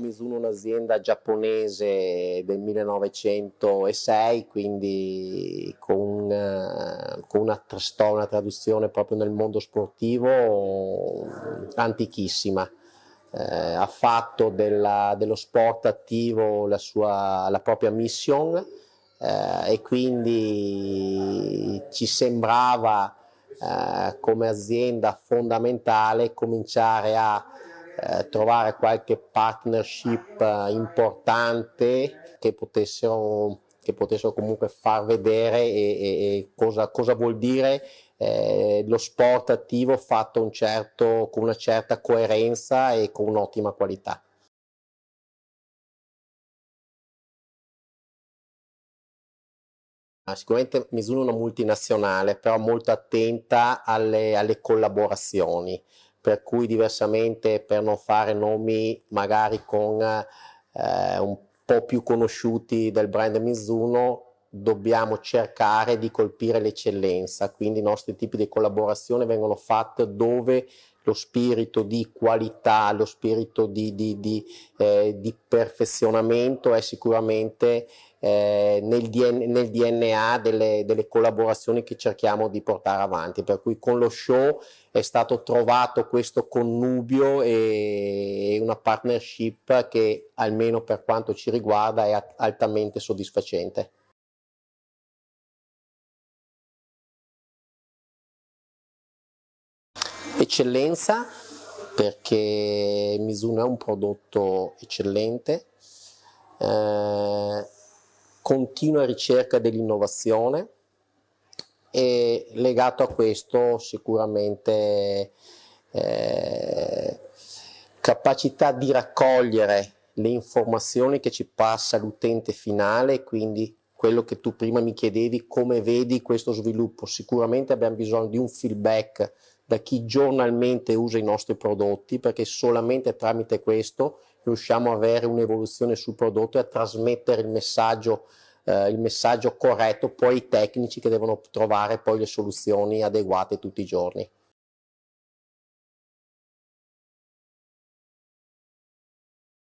Mizuno un'azienda giapponese del 1906, quindi con, eh, con una, una, traduzione proprio nel mondo sportivo antichissima. Eh, ha fatto della, dello sport attivo la, sua, la propria mission eh, e quindi ci sembrava eh, come azienda fondamentale cominciare a eh, trovare qualche partnership eh, importante che potessero, che potessero, comunque far vedere e, e cosa, cosa, vuol dire eh, lo sport attivo fatto un certo, con una certa coerenza e con un'ottima qualità. Sicuramente Mizuno è una multinazionale, però molto attenta alle, alle collaborazioni per cui diversamente per non fare nomi magari con eh, un po' più conosciuti del brand Mizuno, dobbiamo cercare di colpire l'eccellenza, quindi i nostri tipi di collaborazione vengono fatti dove lo spirito di qualità, lo spirito di, di, di, eh, di perfezionamento è sicuramente eh, nel, DN- nel, DNA delle, delle, collaborazioni che cerchiamo di portare avanti. Per cui con lo show è stato trovato questo connubio e una partnership che almeno per quanto ci riguarda è altamente soddisfacente. Eccellenza perché Mizuno è un prodotto eccellente. Eh, continua ricerca dell'innovazione e legato a questo sicuramente eh, capacità di raccogliere le informazioni che ci passa l'utente finale, quindi quello che tu prima mi chiedevi, come vedi questo sviluppo? Sicuramente abbiamo bisogno di un feedback da chi giornalmente usa i nostri prodotti, perché solamente tramite questo riusciamo ad avere un'evoluzione sul prodotto e a trasmettere il messaggio, eh, il messaggio corretto poi ai tecnici che devono trovare poi le soluzioni adeguate tutti i giorni.